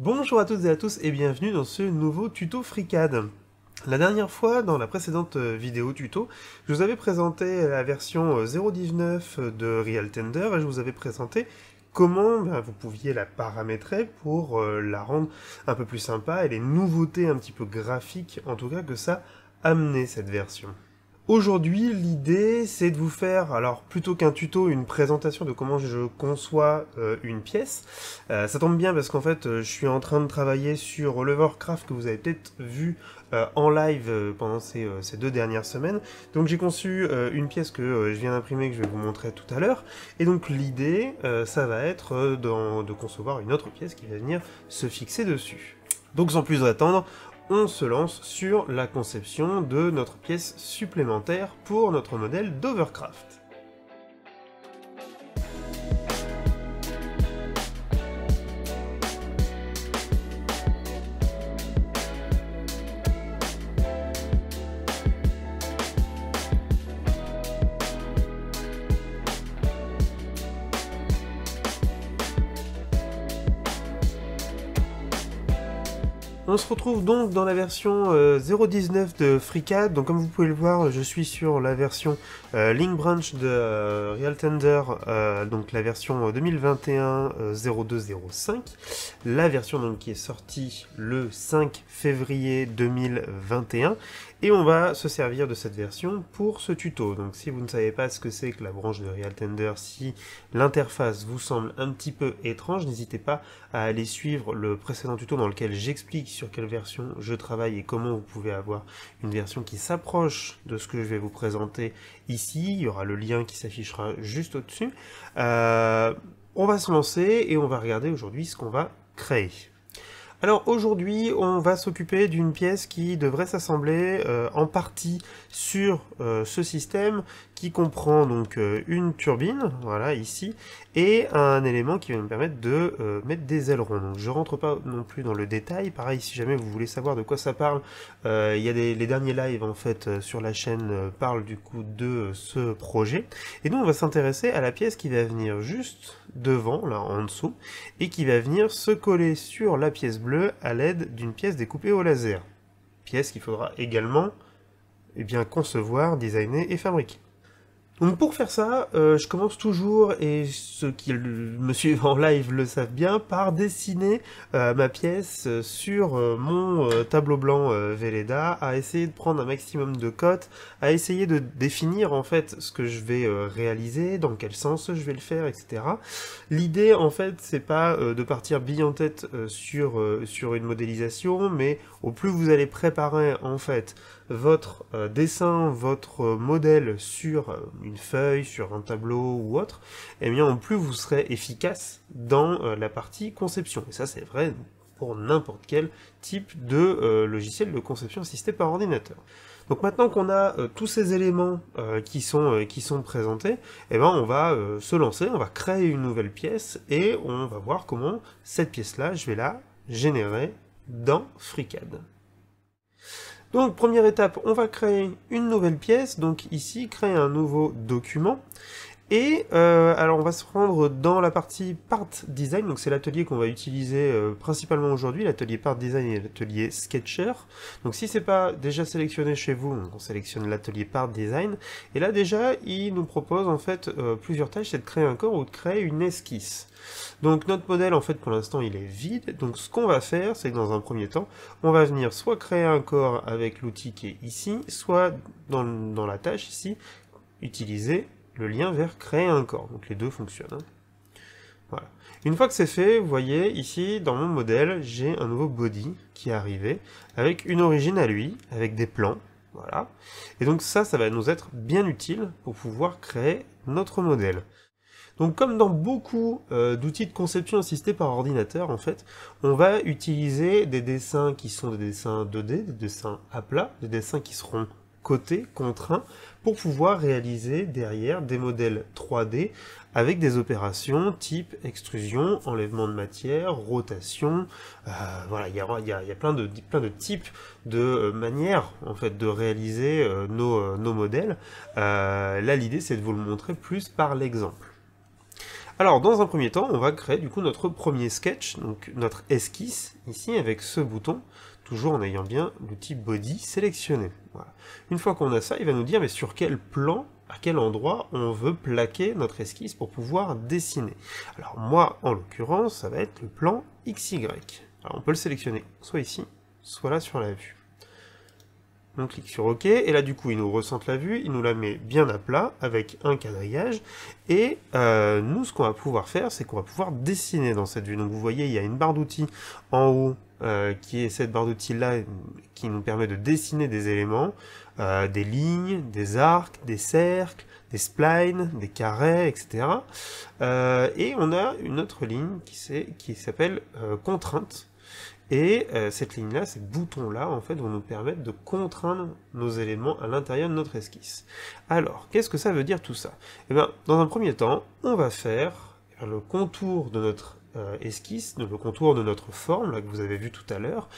Bonjour à toutes et à tous et bienvenue dans ce nouveau tuto FreeCAD. La dernière fois, dans la précédente euh, vidéo tuto, je vous avais présenté la version 0.19 euh, euh, de RealTender et je vous avais présenté comment ben, vous pouviez la paramétrer pour la rendre un peu plus sympa et les nouveautés un petit peu graphiques en tout cas que ça amenait cette version. Aujourd'hui, l'idée, c'est de vous faire, alors plutôt qu'un tuto, une présentation de comment je conçois euh, une pièce. Euh, ça tombe bien parce qu'en fait, euh, je suis en train de travailler sur Warcraft que vous avez peut-être vu en live pendant ces, ces, deux dernières semaines. Donc j'ai conçu une pièce que je viens d'imprimer, que je vais vous montrer tout à l'heure. Et donc l'idée, ça va être de concevoir une autre pièce qui va venir se fixer dessus. Donc sans plus attendre, on se lance sur la conception de notre pièce supplémentaire pour notre modèle d'Overcraft. On se retrouve donc dans la version 0.19 euh, de FreeCAD. Donc comme vous pouvez le voir, je suis sur la version euh, Link Branch de euh, RealTender, donc la version 2021-0205. La version donc, qui est sortie le 5 février 2021. Et on va se servir de cette version pour ce tuto. Donc si vous ne savez pas ce que c'est que la branche de RealTender, si l'interface vous semble un petit peu étrange, n'hésitez pas à aller suivre le précédent tuto dans lequel j'explique sur quelle version je travaille et comment vous pouvez avoir une version qui s'approche de ce que je vais vous présenter ici. Il y aura le lien qui s'affichera juste au-dessus. Euh, on va se lancer et on va regarder aujourd'hui ce qu'on va créer. Alors aujourd'hui, on va s'occuper d'une pièce qui devrait s'assembler euh, en partie sur euh, ce système qui comprend donc euh, une turbine, voilà ici, et un élément qui va me permettre de euh, mettre des ailerons. Donc je rentre pas non plus dans le détail, pareil si jamais vous voulez savoir de quoi ça parle, il y a des, les derniers lives en fait sur la chaîne parlent du coup de ce projet. Et nous on va s'intéresser à la pièce qui va venir juste devant, là en dessous, et qui va venir se coller sur la pièce bleue à l'aide d'une pièce découpée au laser. Pièce qu'il faudra également et bien, concevoir, designer et fabriquer. Donc pour faire ça, euh, je commence toujours, et ceux qui me suivent en live le savent bien, par dessiner euh, ma pièce sur euh, mon tableau blanc Velleda, à essayer de prendre un maximum de cotes, à essayer de définir en fait ce que je vais réaliser, dans quel sens je vais le faire, etc. L'idée en fait c'est pas de partir bille en tête sur, sur une modélisation, mais au plus vous allez préparer en fait votre dessin, votre modèle sur une feuille, sur un tableau ou autre, et eh bien en plus vous serez efficace dans euh, la partie conception. Et ça c'est vrai pour n'importe quel type de euh, logiciel de conception assistée par ordinateur. Donc maintenant qu'on a euh, tous ces éléments qui, sont, qui sont présentés, eh ben on va se lancer, on va créer une nouvelle pièce et on va voir comment cette pièce-là, je vais la générer dans FreeCAD. Donc première étape, on va créer une nouvelle pièce, donc ici créer un nouveau document, et euh, alors on va se rendre dans la partie part design, donc c'est l'atelier qu'on va utiliser euh, principalement aujourd'hui, l'atelier part design et l'atelier sketcher. Donc si c'est pas déjà sélectionné chez vous, on sélectionne l'atelier part design, et là déjà il nous propose en fait euh, plusieurs tâches, c'est de créer un corps ou de créer une esquisse. Donc notre modèle en fait pour l'instant il est vide, donc ce qu'on va faire c'est que dans un premier temps on va venir soit créer un corps avec l'outil qui est ici, soit dans la tâche ici, utiliser le lien vers créer un corps. Donc les deux fonctionnent. Hein. Voilà. Une fois que c'est fait, vous voyez ici dans mon modèle, j'ai un nouveau body qui est arrivé avec une origine à lui, avec des plans. Voilà. Et donc ça, ça va nous être bien utile pour pouvoir créer notre modèle. Donc comme dans beaucoup euh, d'outils de conception assistés par ordinateur, en fait, on va utiliser des dessins qui sont des dessins 2D, des dessins à plat, des dessins qui seront côté, contraint, pour pouvoir réaliser derrière des modèles 3D avec des opérations type extrusion, enlèvement de matière, rotation, euh, voilà, il y a, plein, de, plein de types de euh, manières en fait de réaliser euh, nos, nos, modèles. là l'idée c'est de vous le montrer plus par l'exemple. Alors dans un premier temps, on va créer du coup notre premier sketch, donc notre esquisse ici avec ce bouton toujours en ayant bien l'outil body sélectionné. Une fois qu'on a ça, il va nous dire mais sur quel plan, à quel endroit on veut plaquer notre esquisse pour pouvoir dessiner. Alors moi, en l'occurrence, ça va être le plan XY. Alors on peut le sélectionner soit ici, soit là sur la vue. On clique sur OK, et là du coup il nous ressente la vue, il nous la met bien à plat avec un quadrillage, et euh, nous ce qu'on va pouvoir faire, c'est qu'on va pouvoir dessiner dans cette vue. Donc vous voyez, il y a une barre d'outils en haut euh, qui est cette barre d'outils là qui nous permet de dessiner des éléments, euh, des lignes, des arcs, des cercles, des splines, des carrés, etc. Euh, et on a une autre ligne qui s'appelle contrainte. Et cette ligne-là, ces boutons-là, en fait, vont nous permettre de contraindre nos éléments à l'intérieur de notre esquisse. Alors, qu'est-ce que ça veut dire tout ça Eh bien, dans un premier temps, on va faire le contour de notre euh, esquisse, le contour de notre forme, que vous avez vu tout à l'heure,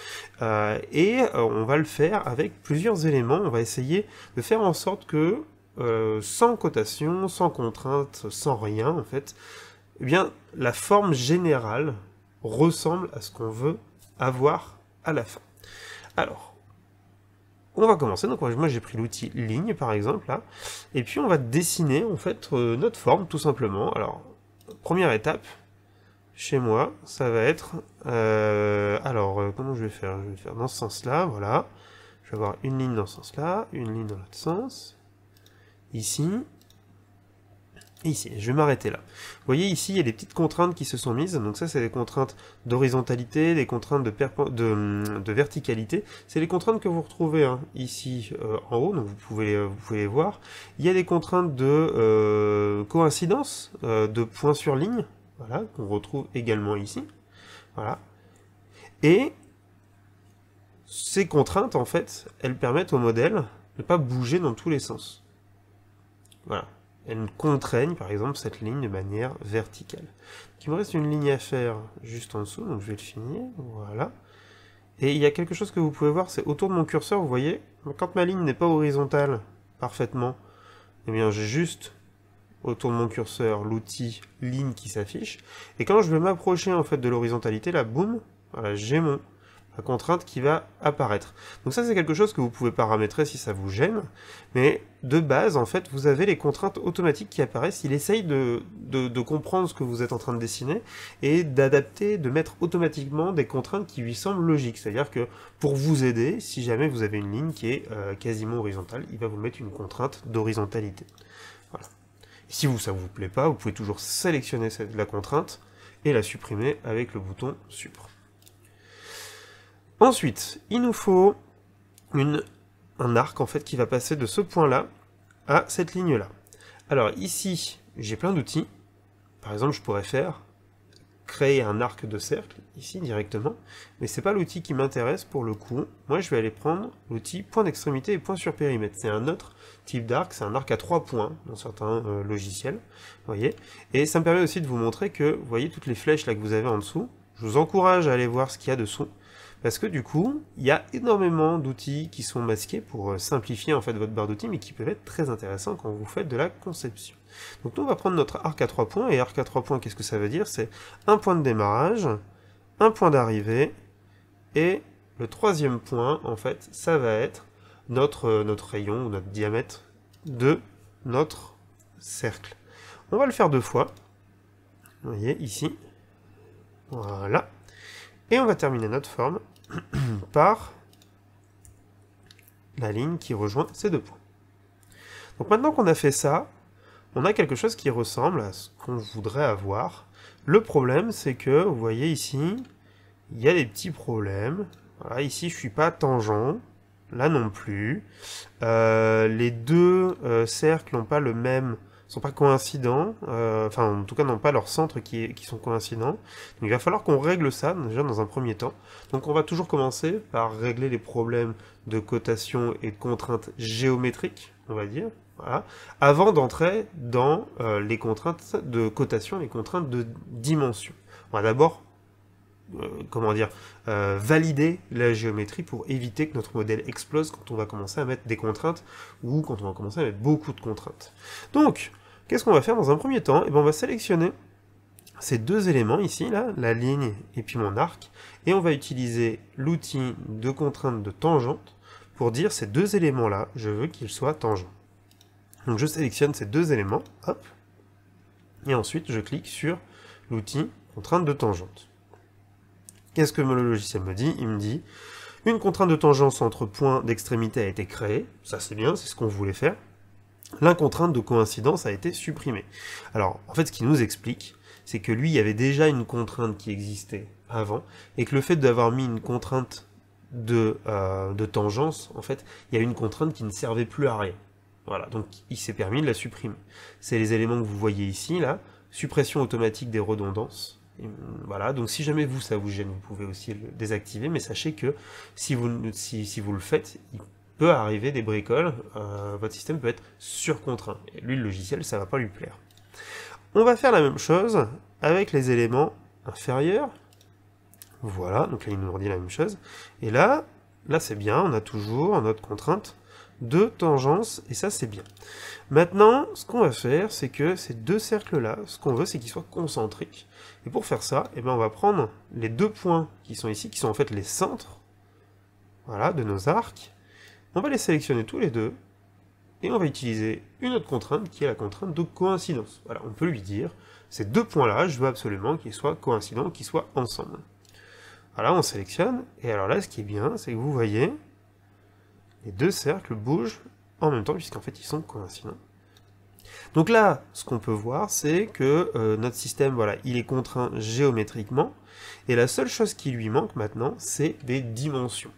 euh, et euh, on va le faire avec plusieurs éléments, on va essayer de faire en sorte que, sans cotation, sans contrainte, sans rien en fait, eh bien, la forme générale ressemble à ce qu'on veut avoir à la fin. Alors, on va commencer. Donc moi j'ai pris l'outil ligne par exemple là, et puis on va dessiner en fait notre forme tout simplement. Alors première étape, chez moi, ça va être... Euh, alors, euh, comment je vais faire Je vais faire dans ce sens-là, voilà. Je vais avoir une ligne dans ce sens-là, une ligne dans l'autre sens. Ici. ici. Je vais m'arrêter là. Vous voyez, ici, il y a des petites contraintes qui se sont mises. Donc ça, c'est des contraintes d'horizontalité, des contraintes de, hum, de, verticalité. C'est les contraintes que vous retrouvez hein, ici euh, en haut, donc vous pouvez, vous pouvez les voir. Il y a des contraintes de coïncidence, de points sur ligne, voilà, qu'on retrouve également ici. Voilà. Et ces contraintes, en fait, elles permettent au modèle de ne pas bouger dans tous les sens. Voilà. Elles contraignent, par exemple, cette ligne de manière verticale. il me reste une ligne à faire juste en dessous, donc je vais le finir. Voilà. Et il y a quelque chose que vous pouvez voir, c'est autour de mon curseur, vous voyez, quand ma ligne n'est pas horizontale parfaitement, eh bien j'ai juste autour de mon curseur l'outil ligne qui s'affiche. Et quand je vais m'approcher en fait de l'horizontalité, là, boum, voilà, j'ai mon la contrainte qui va apparaître. Donc ça c'est quelque chose que vous pouvez paramétrer si ça vous gêne, mais de base en fait vous avez les contraintes automatiques qui apparaissent, il essaye de, de, comprendre ce que vous êtes en train de dessiner et d'adapter, de mettre automatiquement des contraintes qui lui semblent logiques, c'est-à-dire que pour vous aider, si jamais vous avez une ligne qui est euh, quasiment horizontale, il va vous mettre une contrainte d'horizontalité. Si vous, ça vous plaît pas, vous pouvez toujours sélectionner la contrainte et la supprimer avec le bouton Supre. Ensuite, il nous faut une, un arc en fait qui va passer de ce point-là à cette ligne-là. Alors ici, j'ai plein d'outils. Par exemple, je pourrais faire créer un arc de cercle ici directement, mais c'est pas l'outil qui m'intéresse pour le coup. Moi, je vais aller prendre l'outil point d'extrémité et point sur périmètre. C'est un autre type d'arc, c'est un arc à trois points dans certains euh, logiciels, voyez. Et ça me permet aussi de vous montrer que, vous voyez, toutes les flèches là que vous avez en dessous, je vous encourage à aller voir ce qu'il y a de dessous, parce que du coup, il y a énormément d'outils qui sont masqués pour euh, simplifier en fait votre barre d'outils, mais qui peuvent être très intéressants quand vous faites de la conception. Donc nous, on va prendre notre arc à 3 points, et arc à trois points, qu'est-ce que ça veut dire C'est un point de démarrage, un point d'arrivée, et le troisième point, en fait, ça va être notre, euh, notre rayon, ou notre diamètre de notre cercle. On va le faire deux fois. Vous voyez, ici. Voilà. Et on va terminer notre forme par la ligne qui rejoint ces deux points. Donc maintenant qu'on a fait ça, on a quelque chose qui ressemble à ce qu'on voudrait avoir. Le problème, c'est que, vous voyez ici, il y a des petits problèmes. ici, je suis pas tangent. Là non plus. Euh, les deux euh, cercles n'ont pas le même sont pas coïncidents, euh, enfin en tout cas n'ont pas leur centre qui, qui sont coïncidents. il va falloir qu'on règle ça déjà dans un premier temps. Donc on va toujours commencer par régler les problèmes de cotation et de contraintes géométriques, on va dire avant d'entrer dans euh, les contraintes de cotation, les contraintes de dimension. On va d'abord euh, comment dire, euh, valider la géométrie pour éviter que notre modèle explose quand on va commencer à mettre des contraintes ou quand on va commencer à mettre beaucoup de contraintes. Donc, qu'est-ce qu'on va faire dans un premier temps Et eh ben, On va sélectionner ces deux éléments ici, là, la ligne et puis mon arc, et on va utiliser l'outil de contrainte de tangente pour dire ces deux éléments-là, je veux qu'ils soient tangents. Donc je sélectionne ces deux éléments, hop, et ensuite je clique sur l'outil contrainte de tangente. Qu'est-ce que le logiciel me dit Il me dit une contrainte de tangence entre points d'extrémité a été créée, ça c'est bien, c'est ce qu'on voulait faire. La contrainte de coïncidence a été supprimée. Alors en fait ce qu'il nous explique, c'est que lui il y avait déjà une contrainte qui existait avant, et que le fait d'avoir mis une contrainte de, euh, de tangence, en fait, il y a une contrainte qui ne servait plus à rien. Voilà, donc il s'est permis de la supprimer. C'est les éléments que vous voyez ici, là. Suppression automatique des redondances. Mm, voilà, donc si jamais vous, ça vous gêne, vous pouvez aussi le désactiver, mais sachez que si vous, le faites, il peut arriver des bricoles, euh, votre système peut être surcontraint. Et lui, le logiciel, ça va pas lui plaire. On va faire la même chose avec les éléments inférieurs. Voilà, donc là, il nous redit la même chose. Et là, là c'est bien, on a toujours notre contrainte deux tangences, et ça c'est bien. Maintenant, ce qu'on va faire, c'est que ces deux cercles-là, ce qu'on veut, c'est qu'ils soient concentriques. Et pour faire ça, eh ben, on va prendre les deux points qui sont ici, qui sont en fait les centres, voilà, de nos arcs. On va les sélectionner tous les deux, et on va utiliser une autre contrainte qui est la contrainte de coïncidence. Voilà, on peut lui dire, ces deux points-là, je veux absolument qu'ils soient coïncidents, qu'ils soient ensemble. Voilà, on sélectionne, et alors là, ce qui est bien, c'est que vous voyez, les deux cercles bougent en même temps, puisqu'en fait ils sont coïncidents. Donc là, ce qu'on peut voir, c'est que euh, notre système, voilà, il est contraint géométriquement, et la seule chose qui lui manque maintenant, c'est des dimensions.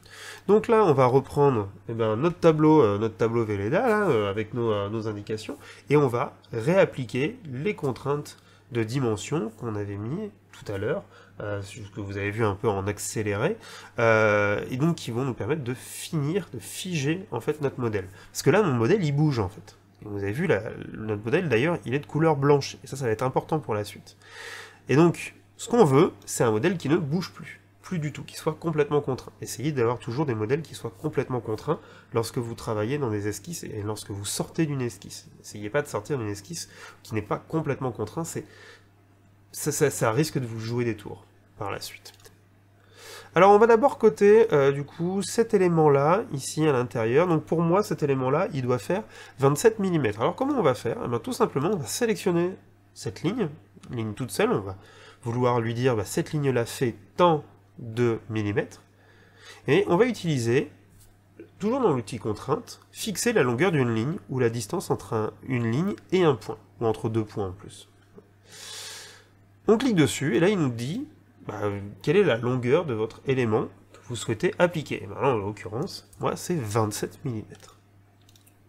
Donc là, on va reprendre eh ben, notre tableau, euh, notre tableau Velleda, euh, avec nos, indications, et on va réappliquer les contraintes de dimension qu'on avait mis tout à l'heure euh, ce que vous avez vu un peu en accéléré, euh, et donc qui vont nous permettre de finir, de figer en fait notre modèle. Parce que là, mon modèle, il bouge en fait. vous avez vu, là, notre modèle d'ailleurs, il est de couleur blanche, et ça, ça va être important pour la suite. Et donc, ce qu'on veut, c'est un modèle qui ne bouge plus, plus du tout, qui soit complètement contraint. Essayez d'avoir toujours des modèles qui soient complètement contraints lorsque vous travaillez dans des esquisses et lorsque vous sortez d'une esquisse. Essayez pas de sortir d'une esquisse qui n'est pas complètement contraint, c'est ça risque de vous jouer des tours la suite. Alors on va d'abord coter euh, du coup cet élément là, ici à l'intérieur. Donc pour moi cet élément là, il doit faire 27 mm. Alors comment on va faire eh ben, Tout simplement on va sélectionner cette ligne, ligne toute seule, on va vouloir lui dire bah, cette ligne là fait tant de millimètres. Et on va utiliser, toujours dans l'outil contrainte, fixer la longueur d'une ligne ou la distance entre une ligne et un point, ou entre deux points en plus. On clique dessus et là il nous dit bah, euh, quelle est la longueur de votre élément que vous souhaitez appliquer. Eh ben, en l'occurrence, moi, c'est 27 mm.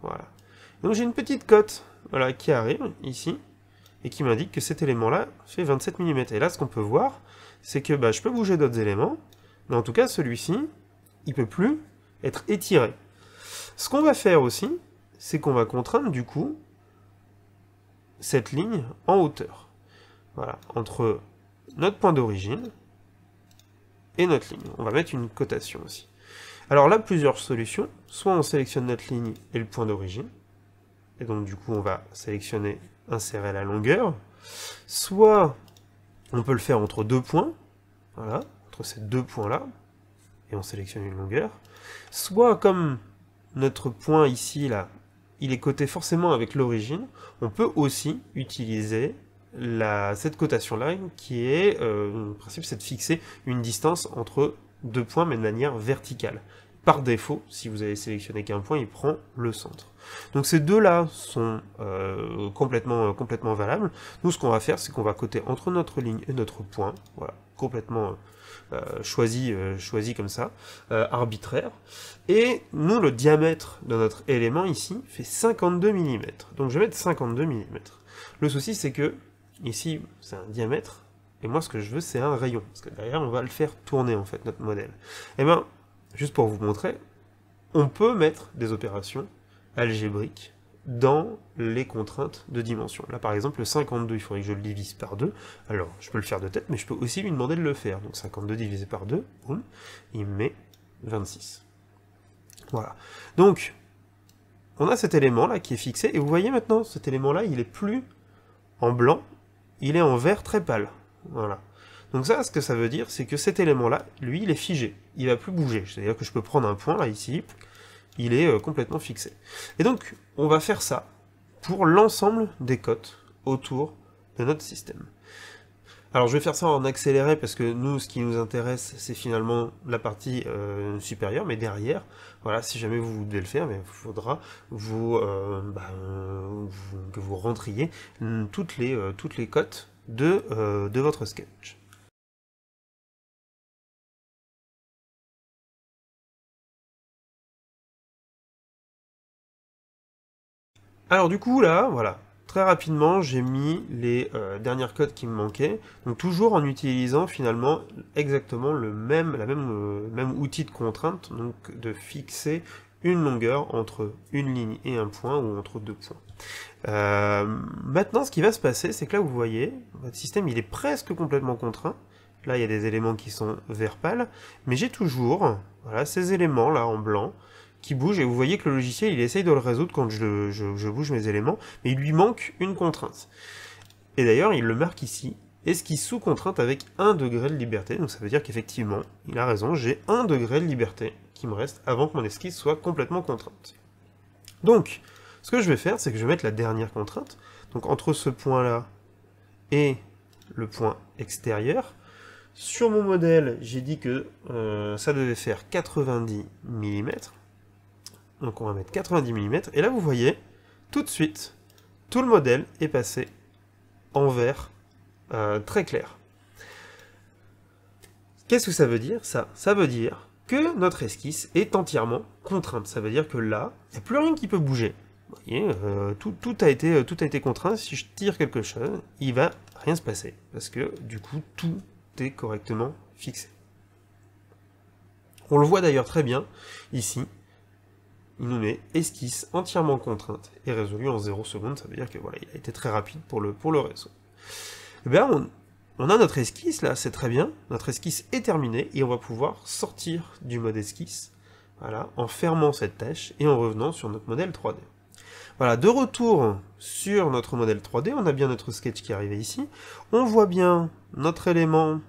Voilà. Donc j'ai une petite cote voilà, qui arrive ici et qui m'indique que cet élément-là fait 27 mm. Et là, ce qu'on peut voir, c'est que bah, je peux bouger d'autres éléments, mais en tout cas, celui-ci, il ne peut plus être étiré. Ce qu'on va faire aussi, c'est qu'on va contraindre, du coup, cette ligne en hauteur. Voilà, entre notre point d'origine et notre ligne. On va mettre une cotation aussi. Alors là, plusieurs solutions. Soit on sélectionne notre ligne et le point d'origine, et donc du coup on va sélectionner, insérer la longueur. Soit on peut le faire entre deux points, voilà, entre ces deux points-là, et on sélectionne une longueur. Soit comme notre point ici, là, il est coté forcément avec l'origine, on peut aussi utiliser la, cette cotation-là, qui est, euh, principe, c'est de fixer une distance entre deux points, mais de manière verticale. Par défaut, si vous avez sélectionné qu'un point, il prend le centre. Donc ces deux-là sont euh, complètement, euh, complètement valables. Nous, ce qu'on va faire, c'est qu'on va coter entre notre ligne et notre point. Voilà, complètement euh, choisi, choisi comme ça, arbitraire. Et nous, le diamètre de notre élément ici fait 52 mm. Donc je vais mettre 52 mm. Le souci, c'est que Ici, c'est un diamètre, et moi ce que je veux c'est un rayon, parce que derrière on va le faire tourner en fait, notre modèle. Et eh bien, juste pour vous montrer, on peut mettre des opérations algébriques dans les contraintes de dimension. Là par exemple, le 52, il faudrait que je le divise par 2. Alors, je peux le faire de tête, mais je peux aussi lui demander de le faire. Donc 52 divisé par 2, boum, il met 26. Voilà. Donc, on a cet élément là qui est fixé, et vous voyez maintenant, cet élément là, il n'est plus en blanc, il est en vert très pâle. Voilà. Donc ça, ce que ça veut dire, c'est que cet élément-là, lui, il est figé. Il ne va plus bouger. C'est-à-dire que je peux prendre un point, là, ici, il est euh, complètement fixé. Et donc, on va faire ça pour l'ensemble des cotes autour de notre système. Alors je vais faire ça en accéléré parce que nous, ce qui nous intéresse, c'est finalement la partie euh, supérieure, mais derrière, voilà, si jamais vous voulez le faire, il faudra euh, bah, que vous rentriez toutes les, euh, toutes les cotes de, de votre sketch. Alors du coup là, voilà, très rapidement, j'ai mis les derniers euh, dernières codes qui me manquaient, donc toujours en utilisant finalement exactement le même, la même, euh, même outil de contrainte, donc de fixer une longueur entre une ligne et un point, ou entre deux points. Euh, maintenant, ce qui va se passer, c'est que là, vous voyez, votre système, il est presque complètement contraint. Là, il y a des éléments qui sont vert pâle, mais j'ai toujours voilà, ces éléments là en blanc qui bouge et vous voyez que le logiciel il essaye de le résoudre quand je, bouge mes éléments, mais il lui manque une contrainte. Et d'ailleurs il le marque ici, esquisse sous contrainte avec 1 degré de liberté, donc ça veut dire qu'effectivement il a raison, j'ai 1 degré de liberté qui me reste avant que mon esquisse soit complètement contrainte. Donc ce que je vais faire c'est que je vais mettre la dernière contrainte, donc entre ce point là et le point extérieur, sur mon modèle, j'ai dit que euh, ça devait faire 90 mm. Donc on va mettre 90 mm. Et là, vous voyez, tout de suite, tout le modèle est passé en vert euh, très clair. Qu'est-ce que ça veut dire, ça Ça veut dire que notre esquisse est entièrement contrainte. Ça veut dire que là, il n'y a plus rien qui peut bouger. Vous voyez, euh, tout, a été, euh, tout a été contraint. Si je tire quelque chose, il va rien se passer. Parce que du coup, tout est correctement fixé. On le voit d'ailleurs très bien ici, il nous met esquisse entièrement contrainte et résolu en 0 secondes, ça veut dire que voilà, il a été très rapide pour le, pour le réseau. Eh on, a notre esquisse là, c'est très bien, notre esquisse est terminée et on va pouvoir sortir du mode esquisse, voilà, en fermant cette tâche et en revenant sur notre modèle 3D. Voilà, de retour sur notre modèle 3D, on a bien notre sketch qui est arrivé ici, on voit bien notre élément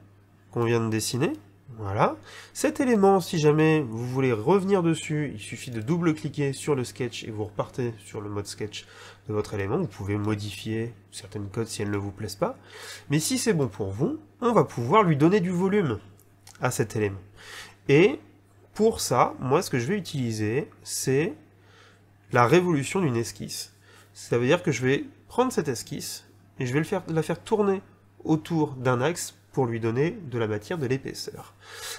qu'on vient de dessiner, voilà. Cet élément, si jamais vous voulez revenir dessus, il suffit de double-cliquer sur le sketch et vous repartez sur le mode sketch de votre élément. Vous pouvez modifier certaines codes si elles ne vous plaisent pas. Mais si c'est bon pour vous, on va pouvoir lui donner du volume à cet élément. Et pour ça, moi, ce que je vais utiliser, c'est la révolution d'une esquisse. Ça veut dire que je vais prendre cette esquisse et je vais la faire tourner autour d'un axe pour lui donner de la matière, de l'épaisseur.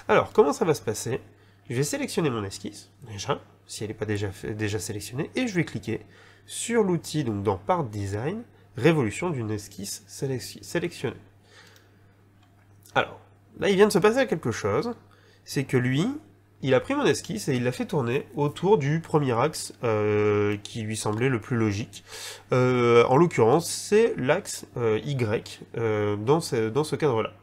Alors, comment ça va se passer Je vais sélectionner mon esquisse, déjà, si elle n'est pas déjà, déjà sélectionnée, et je vais cliquer sur l'outil, donc dans Part Design, Révolution d'une esquisse sélectionnée. Alors, là, il vient de se passer quelque chose, c'est que lui, il a pris mon esquisse et il l'a fait tourner autour du premier axe euh, qui lui semblait le plus logique. Euh, en l'occurrence, c'est l'axe euh, Y dans ce, dans ce cadre-là.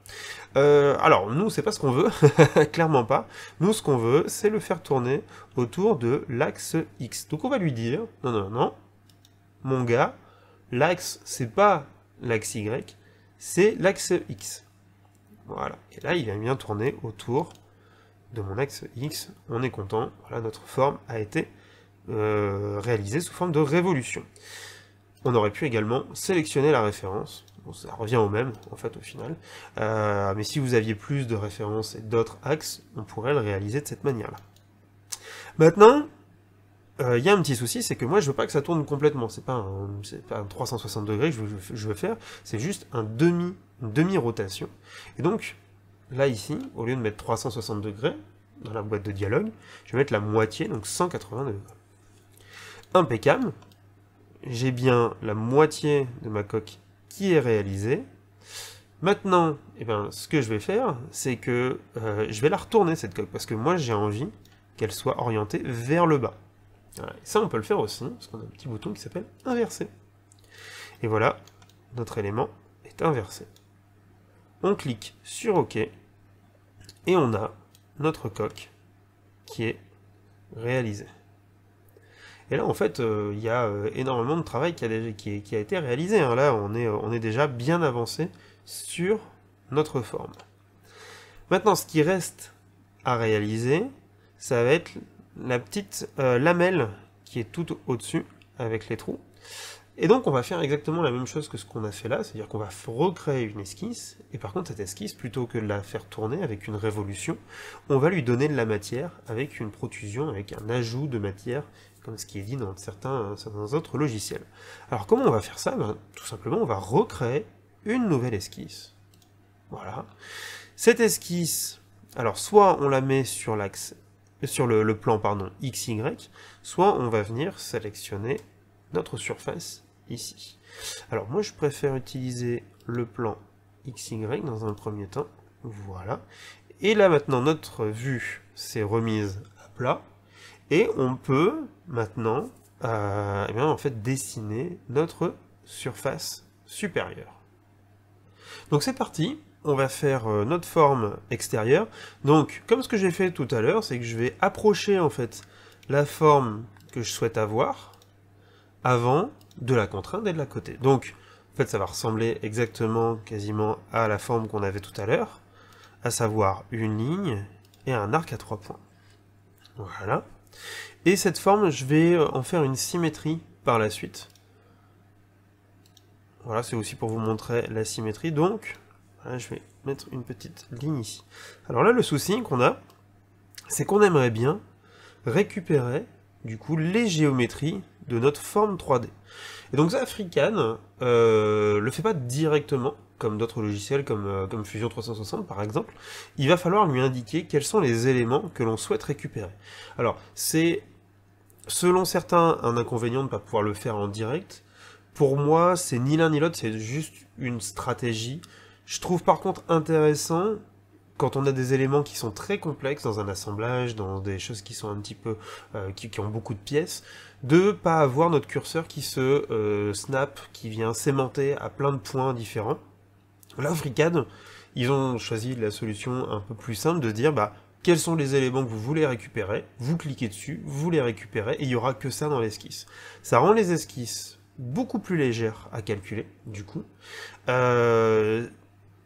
alors, nous, c'est pas ce qu'on veut, clairement pas. Nous, ce qu'on veut, c'est le faire tourner autour de l'axe X. Donc on va lui dire, non, non, non, mon gars, l'axe, c'est pas l'axe Y, c'est l'axe X. Voilà. Et là, il vient bien tourner autour de mon axe X, on est content, voilà, notre forme a été euh, réalisée sous forme de révolution. On aurait pu également sélectionner la référence, bon, ça revient au même en fait au final, euh, mais si vous aviez plus de références et d'autres axes, on pourrait le réaliser de cette manière-là. Maintenant, euh, il y a un petit souci, c'est que moi je veux pas que ça tourne complètement, c'est pas, un, pas un 360 degrés que je veux, je veux faire, c'est juste un demi, une demi-rotation, et donc là ici, au lieu de mettre 360 degrés dans la boîte de dialogue, je vais mettre la moitié, donc 180 degrés. Impeccable, j'ai bien la moitié de ma coque qui est réalisée. Maintenant, eh ben, ce que je vais faire, c'est que euh, je vais la retourner cette coque, parce que moi j'ai envie qu'elle soit orientée vers le bas. Ça on peut le faire aussi, parce qu'on a un petit bouton qui s'appelle inverser. Et voilà, notre élément est inversé. On clique sur OK, et on a notre coque qui est réalisée. Et là, en fait, euh, il y a euh, énormément de travail qui a, été réalisé. Hein. Là, on est, déjà bien avancé sur notre forme. Maintenant, ce qui reste à réaliser, ça va être la petite euh, lamelle qui est tout au-dessus avec les trous. Et donc on va faire exactement la même chose que ce qu'on a fait là, c'est-à-dire qu'on va recréer une esquisse, et par contre cette esquisse, plutôt que de la faire tourner avec une révolution, on va lui donner de la matière avec une protusion, avec un ajout de matière, comme ce qui est dit dans certains, autres logiciels. Alors comment on va faire ça ben, Tout simplement on va recréer une nouvelle esquisse. Voilà. Cette esquisse, alors soit on la met sur l'axe sur le, plan pardon, XY, soit on va venir sélectionner notre surface alors moi je préfère utiliser le plan XY dans un premier temps, voilà. Et là maintenant notre vue s'est remise à plat, et on peut maintenant euh, eh en fait, dessiner notre surface supérieure. Donc c'est parti, on va faire euh, notre forme extérieure. Donc, comme ce que j'ai fait tout à l'heure, c'est que je vais approcher en fait la forme que je souhaite avoir avant de la contrainte et de la côté. Donc, en fait, ça va ressembler exactement, quasiment, à la forme qu'on avait tout à l'heure, à savoir une ligne et un arc à trois points. Voilà. Et cette forme, je vais euh, en faire une symétrie par la suite. Voilà, c'est aussi pour vous montrer la symétrie. Donc, je vais mettre une petite ligne ici. Alors là, le souci qu'on a, c'est qu'on aimerait bien récupérer du coup les géométries de notre forme 3D. Et donc African euh, le fait pas directement, comme d'autres logiciels comme, euh, comme Fusion 360 par exemple, il va falloir lui indiquer quels sont les éléments que l'on souhaite récupérer. Alors c'est selon certains un inconvénient de ne pas pouvoir le faire en direct, pour moi c'est ni l'un ni l'autre, c'est juste une stratégie. Je trouve par contre intéressant quand on a des éléments qui sont très complexes dans un assemblage, dans des choses qui sont un petit peu, euh, qui, ont beaucoup de pièces, de pas avoir notre curseur qui se euh, snap, qui vient s'aimanter à plein de points différents. Là, FreeCAD, ils ont choisi la solution un peu plus simple de dire, bah, quels sont les éléments que vous voulez récupérer, vous cliquez dessus, vous les récupérez, et il n'y aura que ça dans l'esquisse. Ça rend les esquisses beaucoup plus légères à calculer, du coup. Euh,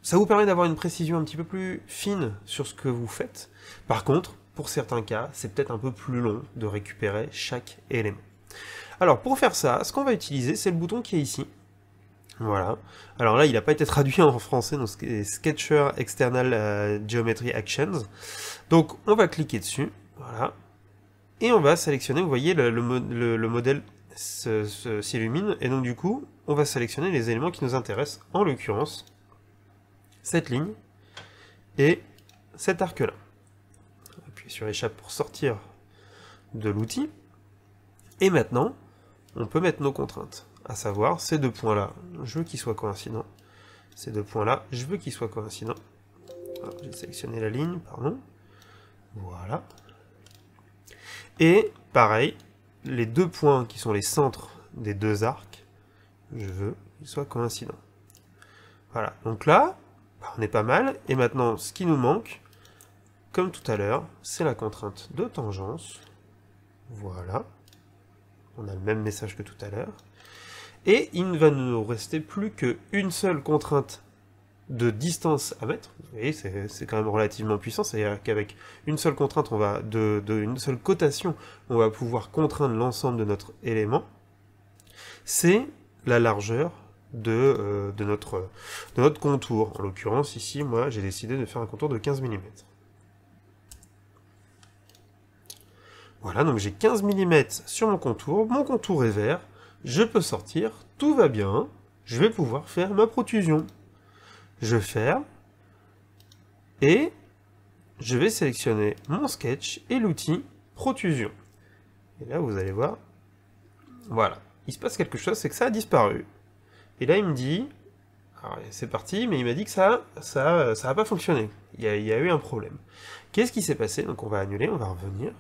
ça vous permet d'avoir une précision un petit peu plus fine sur ce que vous faites. Par contre, pour certains cas, c'est peut-être un peu plus long de récupérer chaque élément. Alors pour faire ça, ce qu'on va utiliser, c'est le bouton qui est ici. Voilà. Alors là, il n'a pas été traduit en français, donc c'est Sketcher External euh, Geometry Actions. Donc on va cliquer dessus, voilà. Et on va sélectionner, vous voyez, le modèle s'illumine, et donc du coup, on va sélectionner les éléments qui nous intéressent, en l'occurrence, cette ligne et cet arc-là. Appuyez sur échappe pour sortir de l'outil. Et maintenant, on peut mettre nos contraintes, à savoir ces deux points-là, je veux qu'ils soient coïncidents. Ces deux points-là, je veux qu'ils soient coïncidents. Ah, j'ai sélectionné la ligne, pardon. Voilà. Et pareil, les deux points qui sont les centres des deux arcs, je veux qu'ils soient coïncidents. Voilà, donc là, bah, on est pas mal. Et maintenant, ce qui nous manque, comme tout à l'heure, c'est la contrainte de tangence. Voilà. On a le même message que tout à l'heure. Et il ne va nous rester plus qu'une seule contrainte de distance à mettre. Vous voyez, c'est quand même relativement puissant, c'est-à-dire qu'avec une seule contrainte, on va de, de, une seule cotation, on va pouvoir contraindre l'ensemble de notre élément. C'est la largeur euh, de, notre, notre contour. En l'occurrence, ici, moi, j'ai décidé de faire un contour de 15 mm. Voilà, donc j'ai 15 mm sur mon contour, mon contour est vert, je peux sortir, tout va bien, je vais pouvoir faire ma protusion. Je ferme, et je vais sélectionner mon sketch et l'outil protusion. Et là, vous allez voir, voilà, il se passe quelque chose, c'est que ça a disparu. Et là, il me dit, c'est parti, mais il m'a dit que ça, ça, ça n'a pas fonctionné. Il y, a, il y, a, eu un problème. Qu'est-ce qui s'est passé Donc on va annuler, on va revenir.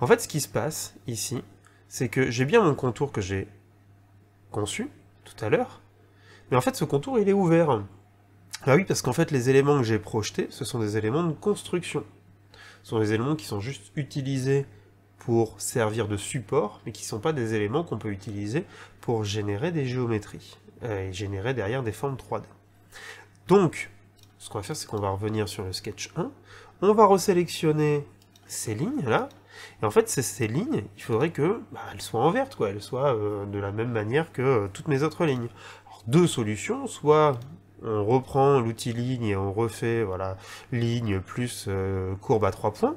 En fait, ce qui se passe ici, c'est que j'ai bien mon contour que j'ai conçu tout à l'heure, mais en fait, ce contour, il est ouvert. Ah oui, parce qu'en fait, les éléments que j'ai projetés, ce sont des éléments de construction. Ce sont des éléments qui sont juste utilisés pour servir de support, mais qui ne sont pas des éléments qu'on peut utiliser pour générer des géométries. Euh, et générer derrière des formes 3D. Donc, ce qu'on va faire, c'est qu'on va revenir sur le sketch 1, on va resélectionner ces lignes-là, et en fait, ces lignes, il faudrait que bah, elles soient en vert. quoi. Elles soient euh, de la même manière que euh, toutes mes autres lignes. deux solutions, soit on reprend l'outil ligne et on refait voilà ligne plus courbe à trois points.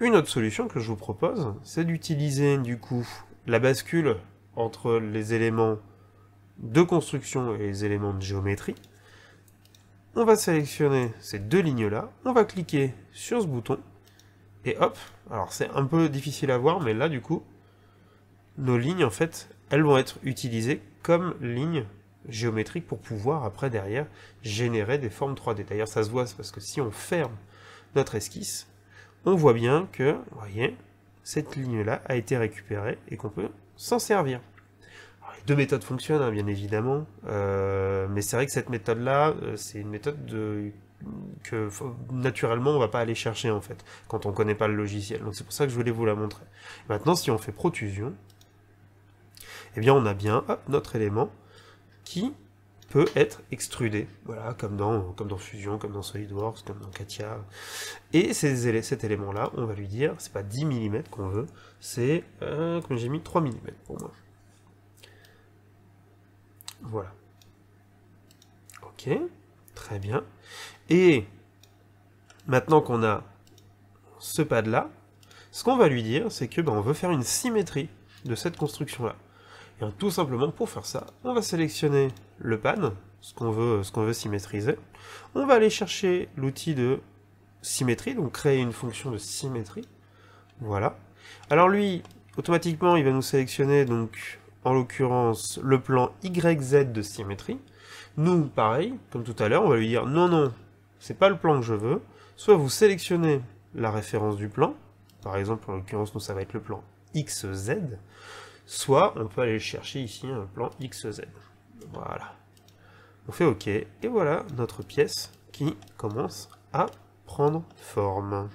Une autre solution que je vous propose, c'est d'utiliser du coup la bascule entre les éléments de construction et les éléments de géométrie. On va sélectionner ces deux lignes-là, on va cliquer sur ce bouton, et hop, alors c'est un peu difficile à voir, mais là du coup, nos lignes en fait, elles vont être utilisées comme lignes géométriques pour pouvoir après derrière générer des formes 3D. D'ailleurs ça se voit, parce que si on ferme notre esquisse, on voit bien que, vous voyez, cette ligne-là a été récupérée et qu'on peut s'en servir. Deux méthodes fonctionnent, hein, bien évidemment, euh, mais c'est vrai que cette méthode-là, euh, c'est une méthode de, que naturellement on va pas aller chercher en fait quand on connaît pas le logiciel donc c'est pour ça que je voulais vous la montrer maintenant si on fait protusion eh bien on a bien notre élément qui peut être extrudé, voilà, comme dans, comme dans Fusion, comme dans SolidWorks, comme dans Katia. Et cet élément-là, on va lui dire, c'est pas 10 mm qu'on veut, c'est, euh, comme j'ai mis, 3 mm pour moi. Voilà. Ok, très bien. Et maintenant qu'on a ce pad-là, ce qu'on va lui dire, c'est que ben, on veut faire une symétrie de cette construction-là. Et tout simplement, pour faire ça, on va sélectionner le pad, ce qu'on veut, qu'on veut symétriser. On va aller chercher l'outil de symétrie, donc créer une fonction de symétrie. Voilà. Alors lui, automatiquement, il va nous sélectionner donc en l'occurrence le plan YZ de symétrie, nous, pareil, comme tout à l'heure, on va lui dire non, non, c'est pas le plan que je veux, soit vous sélectionnez la référence du plan, par exemple, en l'occurrence, nous, ça va être le plan XZ, soit on peut aller chercher ici un plan XZ. Voilà. On fait OK, et voilà notre pièce qui commence à prendre forme.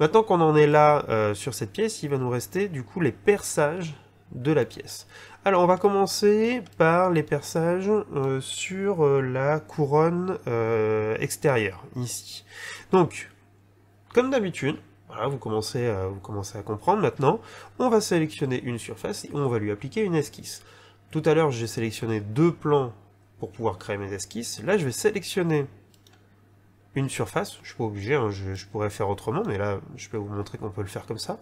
Maintenant qu'on en est là euh, sur cette pièce, il va nous rester du coup les perçages de la pièce. Alors on va commencer par les perçages euh, sur euh, la couronne euh, extérieure, ici. Donc, comme d'habitude, voilà, vous commencez, à, vous commencez à comprendre maintenant, on va sélectionner une surface et on va lui appliquer une esquisse. Tout à l'heure j'ai sélectionné deux plans pour pouvoir créer mes esquisses, là je vais sélectionner une surface, je suis pas obligé, hein, je, je, pourrais faire autrement, mais là je peux vous montrer qu'on peut le faire comme ça.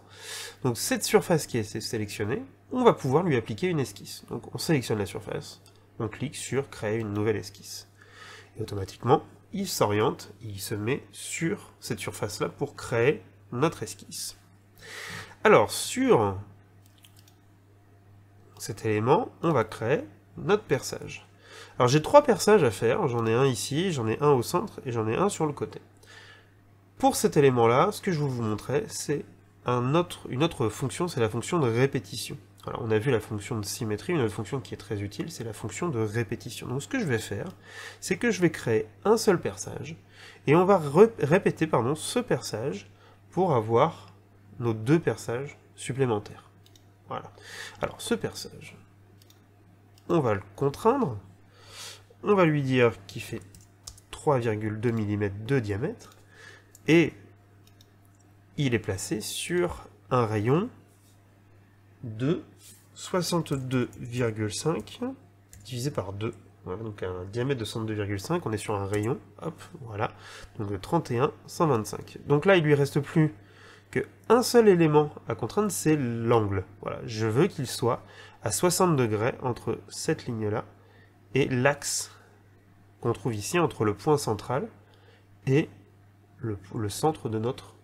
Donc cette surface qui est sélectionnée, on va pouvoir lui appliquer une esquisse. Donc on sélectionne la surface, on clique sur créer une nouvelle esquisse. Et automatiquement, il s'oriente, il se met sur cette surface-là pour créer notre esquisse. Alors sur cet élément, on va créer notre perçage. Alors j'ai trois perçages à faire, j'en ai un ici, j'en ai un au centre et j'en ai un sur le côté. Pour cet élément-là, ce que je vais vous montrer, c'est une autre fonction, c'est la fonction de répétition on a vu la fonction de symétrie, une autre fonction qui est très utile, c'est la fonction de répétition. Donc ce que je vais faire, c'est que je vais créer un seul perçage, et on va répéter pardon, ce perçage pour avoir nos deux perçages supplémentaires. Voilà. Alors ce perçage, on va le contraindre, on va lui dire qu'il fait 3,2 mm de diamètre, et il est placé sur un rayon de 62,5 divisé par 2. donc un diamètre de 62,5, on est sur un rayon, hop, voilà, donc de 31, 125. Donc là, il lui reste plus qu'un seul élément à contraindre, c'est l'angle. Voilà, je veux qu'il soit à 60 degrés entre cette ligne-là et l'axe qu'on trouve ici entre le point central et le centre de notre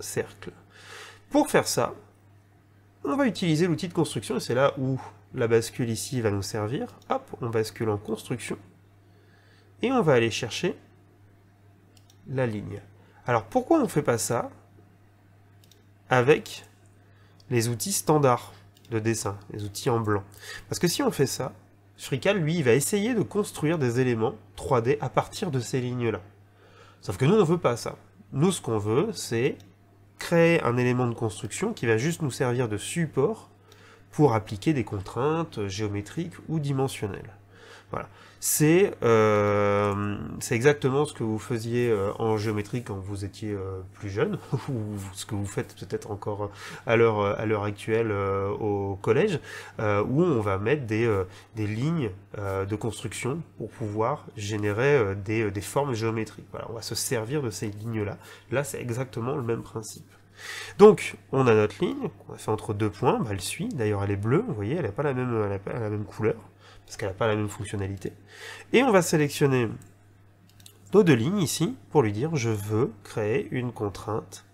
cercle. Pour faire ça, on va utiliser l'outil de construction, et c'est là où la bascule ici va nous servir. Hop, on bascule en construction, et on va aller chercher la ligne. Alors pourquoi on ne fait pas ça avec les outils standards de dessin, les outils en blanc Parce que si on fait ça, Frical, lui, il va essayer de construire des éléments 3D à partir de ces lignes-là. Sauf que nous, on ne veut pas ça. Nous, ce qu'on veut, c'est créer un élément de construction qui va juste nous servir de support pour appliquer des contraintes géométriques ou dimensionnelles. Voilà. Euh, c'est exactement ce que vous faisiez euh, en géométrie quand vous étiez euh, plus jeune, ou ce que vous faites peut-être encore à l'heure actuelle au collège, où on va mettre des, lignes de construction pour pouvoir générer des, formes géométriques. on va se servir de ces lignes-là. Là, c'est exactement le même principe. Donc, on a notre ligne, on a fait entre deux points, bah, elle suit, d'ailleurs elle est bleue, vous voyez, elle n'a pas, pas la même couleur, parce qu'elle n'a pas la même fonctionnalité. Et on va sélectionner nos deux lignes ici pour lui dire je veux créer une contrainte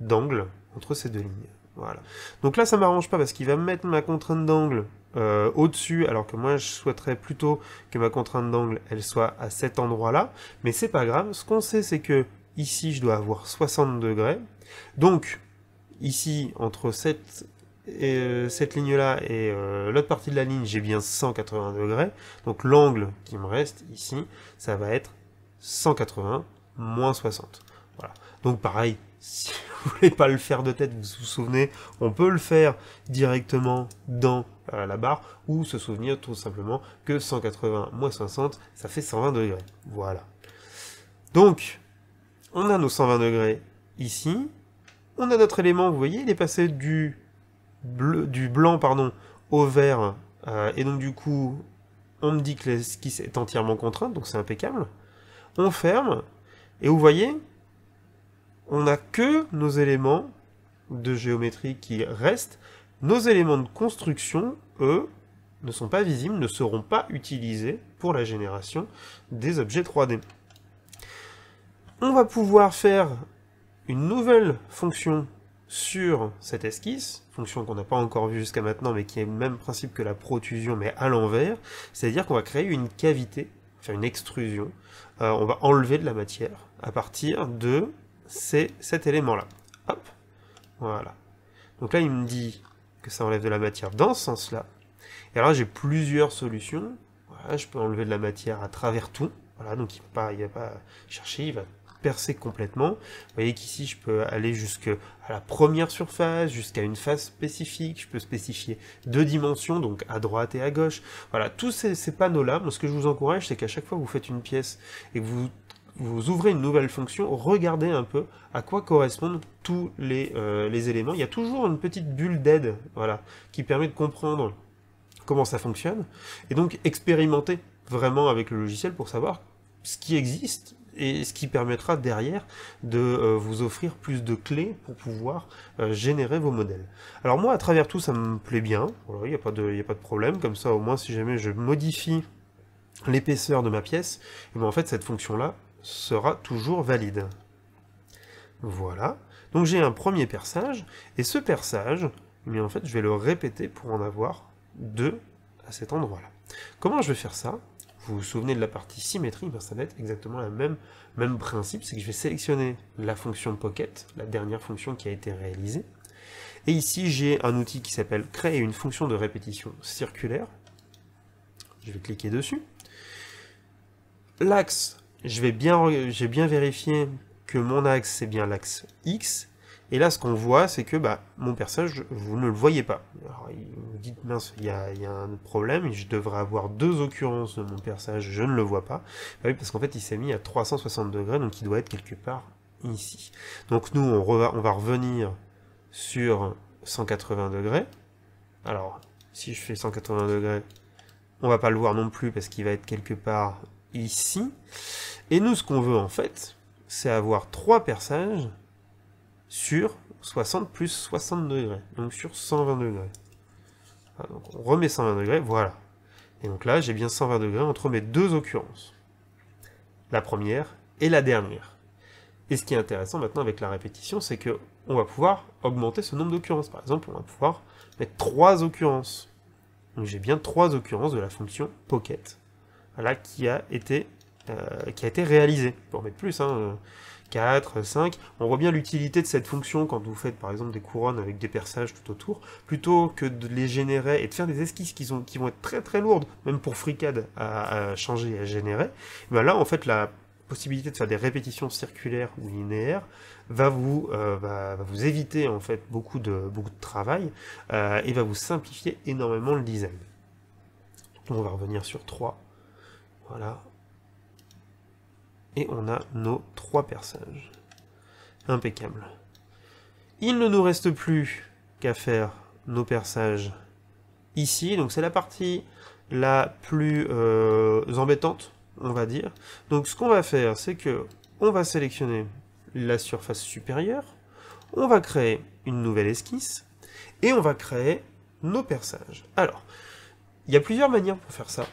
d'angle entre ces deux lignes. Voilà. Donc là, ça m'arrange pas parce qu'il va mettre ma contrainte d'angle euh, au-dessus, alors que moi, je souhaiterais plutôt que ma contrainte d'angle, elle soit à cet endroit-là. Mais c'est pas grave. Ce qu'on sait, c'est que ici, je dois avoir 60 degrés. Donc, ici, entre cette et euh, cette ligne-là et euh, l'autre partie de la ligne, j'ai bien 180 degrés. Donc l'angle qui me reste ici, ça va être 180 moins 60. Voilà. Donc pareil, si vous voulez pas le faire de tête, vous vous souvenez, on peut le faire directement dans euh, la barre ou se souvenir tout simplement que 180 moins 60, ça fait 120 degrés. Voilà. Donc, on a nos 120 degrés ici. On a notre élément, vous voyez, il est passé du du blanc pardon, au vert, euh, et donc du coup, on me dit que l'esquisse est entièrement contrainte, donc c'est impeccable. On ferme, et vous voyez, on n'a que nos éléments de géométrie qui restent. Nos éléments de construction, eux, ne sont pas visibles, ne seront pas utilisés pour la génération des objets 3D. On va pouvoir faire une nouvelle fonction sur cette esquisse, fonction qu'on n'a pas encore vue jusqu'à maintenant, mais qui est le même principe que la protusion, mais à l'envers, c'est-à-dire qu'on va créer une cavité, faire une extrusion, euh, on va enlever de la matière à partir de cet élément-là. Hop, voilà. Donc là, il me dit que ça enlève de la matière dans ce sens-là, et alors j'ai plusieurs solutions, je peux enlever de la matière à travers tout, voilà, donc il ne va pas chercher, il va percer complètement. Vous voyez qu'ici, je peux aller jusqu'à la première surface, jusqu'à une face spécifique, je peux spécifier deux dimensions, donc à droite et à gauche. Voilà, tous ces, panneaux-là, moi ce que je vous encourage, c'est qu'à chaque fois que vous faites une pièce et que vous vous ouvrez une nouvelle fonction, regardez un peu à quoi correspondent tous les, euh, les éléments. Il y a toujours une petite bulle d'aide voilà, qui permet de comprendre comment ça fonctionne, et donc expérimenter vraiment avec le logiciel pour savoir ce qui existe et ce qui permettra derrière de euh, vous offrir plus de clés pour pouvoir euh, générer vos modèles. Alors moi, à travers tout, ça me plaît bien, il n'y a, pas de, problème, comme ça au moins si jamais je modifie l'épaisseur de ma pièce, eh ben, en fait cette fonction-là sera toujours valide. Voilà, donc j'ai un premier perçage, et ce perçage, mais eh en fait je vais le répéter pour en avoir deux à cet endroit-là. Comment je vais faire ça vous vous souvenez de la partie symétrie, ben, ça va être exactement le même, même principe, c'est que je vais sélectionner la fonction pocket, la dernière fonction qui a été réalisée, et ici j'ai un outil qui s'appelle créer une fonction de répétition circulaire, je vais cliquer dessus, l'axe, je vais bien, j'ai bien vérifié que mon axe c'est bien l'axe X, et là, ce qu'on voit, c'est que bah, mon personnage, vous ne le voyez pas. Alors, vous dites, mince, il y a, un problème, je devrais avoir deux occurrences de mon personnage, je ne le vois pas. Bah oui, parce qu'en fait, il s'est mis à 360 degrés, donc il doit être quelque part ici. Donc nous, on, on va revenir sur 180 degrés. Alors, si je fais 180 degrés, on va pas le voir non plus parce qu'il va être quelque part ici. Et nous, ce qu'on veut en fait, c'est avoir trois personnages sur 60 plus 60 degrés, donc sur 120 degrés. Ah, on remet 120 degrés, voilà. Et donc là, j'ai bien 120 degrés entre mes deux occurrences. La première et la dernière. Et ce qui est intéressant maintenant avec la répétition, c'est que on va pouvoir augmenter ce nombre d'occurrences. Par exemple, on va pouvoir mettre trois occurrences. Donc j'ai bien trois occurrences de la fonction pocket, voilà, qui a été euh, qui a été réalisée. Pour mettre plus, hein, euh, 4, 5. On voit bien l'utilité de cette fonction quand vous faites par exemple des couronnes avec des perçages tout autour, plutôt que de les générer et de faire des esquisses qui, sont, qui vont être très très lourdes, même pour FreeCAD à, changer et à générer. Eh ben là en fait la possibilité de faire des répétitions circulaires ou linéaires va vous, euh, vous éviter en fait beaucoup de, beaucoup de travail euh, et va vous simplifier énormément le design. on va revenir sur 3. Voilà, et on a nos trois personnages. Impeccable. Il ne nous reste plus qu'à faire nos perçages ici. Donc c'est la partie la plus euh, embêtante, on va dire. Donc ce qu'on va faire, c'est que on va sélectionner la surface supérieure, on va créer une nouvelle esquisse, et on va créer nos perçages. Alors, il y a plusieurs manières pour faire ça.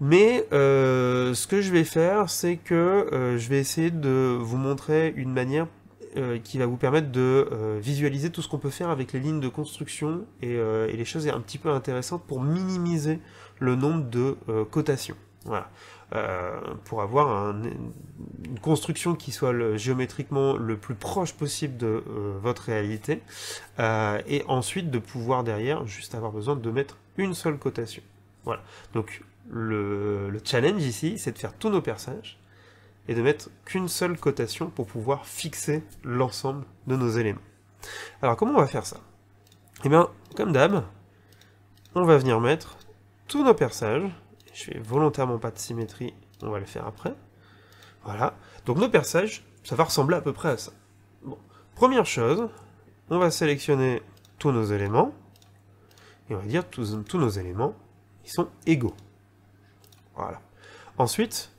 Mais euh, ce que je vais faire, c'est que euh, je vais essayer de vous montrer une manière euh, qui va vous permettre de visualiser tout ce qu'on peut faire avec les lignes de construction et, les choses un petit peu intéressantes pour minimiser le nombre de cotations. Voilà. pour avoir une construction qui soit géométriquement le plus proche possible de votre réalité, et ensuite de pouvoir derrière juste avoir besoin de mettre une seule cotation. Voilà. Donc le, challenge ici, c'est de faire tous nos personnages et de mettre qu'une seule cotation pour pouvoir fixer l'ensemble de nos éléments. Alors comment on va faire ça Eh bien, comme d'hab, on va venir mettre tous nos personnages. Je fais volontairement pas de symétrie, on va le faire après. Voilà. Donc nos personnages, ça va ressembler à peu près à ça. Première chose, on va sélectionner tous nos éléments. Et on va dire tous, tous nos éléments, ils sont égaux. Voilà. Ensuite,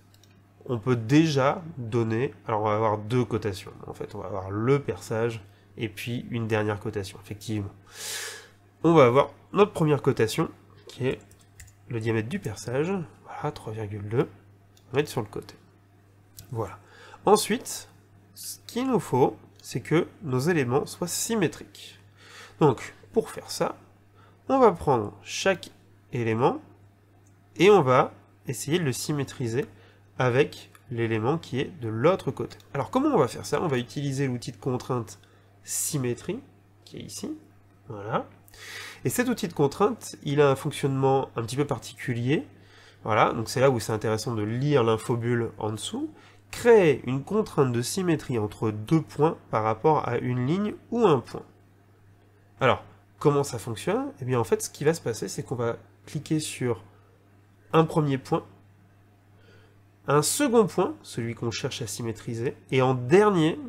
on peut déjà donner, alors on va avoir deux cotations, en fait, on va avoir le perçage et puis une dernière cotation, effectivement. On va avoir notre première cotation, qui est le diamètre du perçage, voilà, 3,2, on va être sur le côté. Voilà. Ensuite, ce qu'il nous faut, c'est que nos éléments soient symétriques. Donc, pour faire ça, on va prendre chaque élément et on va essayer de le symétriser avec l'élément qui est de l'autre côté. Alors comment on va faire ça On va utiliser l'outil de contrainte symétrie, qui est ici, voilà. Et cet outil de contrainte, il a un fonctionnement un petit peu particulier, voilà, donc c'est là où c'est intéressant de lire l'infobule en dessous, créer une contrainte de symétrie entre deux points par rapport à une ligne ou un point. Alors, comment ça fonctionne Eh bien en fait, ce qui va se passer, c'est qu'on va cliquer sur un premier point, un second point, celui qu'on cherche à symétriser, et en dernier,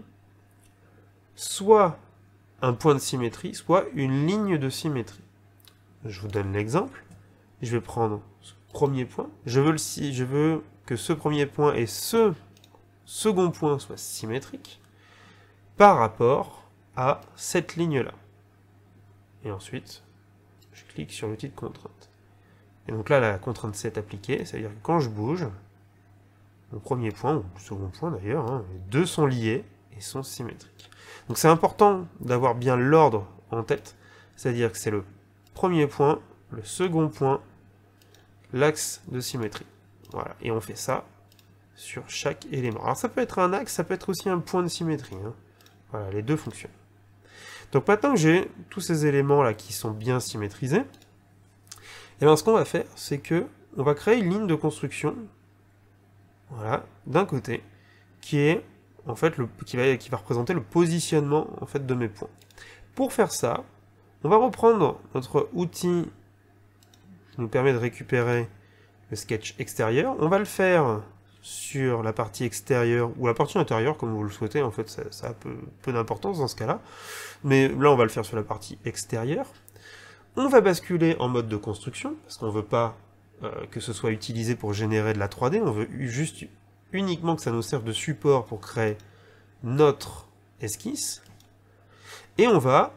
soit un point de symétrie, soit une ligne de symétrie. Je vous donne l'exemple. Je vais prendre ce premier point. Je veux, le, je veux que ce premier point et ce second point soient symétriques par rapport à cette ligne-là. Et ensuite, je clique sur l'outil de contrainte. Et donc là, la contrainte s'est appliquée, c'est-à-dire que quand je bouge, mon premier point, ou le second point d'ailleurs, hein, les deux sont liés et sont symétriques. Donc c'est important d'avoir bien l'ordre en tête, c'est-à-dire que c'est le premier point, le second point, l'axe de symétrie. Voilà, et on fait ça sur chaque élément. Alors ça peut être un axe, ça peut être aussi un point de symétrie. Hein. Voilà, les deux fonctionnent. Donc maintenant que j'ai tous ces éléments là qui sont bien symétrisés, et eh bien ce qu'on va faire, c'est que on va créer une ligne de construction, voilà, d'un côté, qui est en fait qui, va, représenter le positionnement en fait de mes points. Pour faire ça, on va reprendre notre outil qui nous permet de récupérer le sketch extérieur. On va le faire sur la partie extérieure ou la partie intérieure comme vous le souhaitez en fait ça, ça a peu d'importance dans ce cas là mais là on va le faire sur la partie extérieure on va basculer en mode de construction, parce qu'on ne veut pas euh, que ce soit utilisé pour générer de la 3D, on veut juste uniquement que ça nous serve de support pour créer notre esquisse. Et on va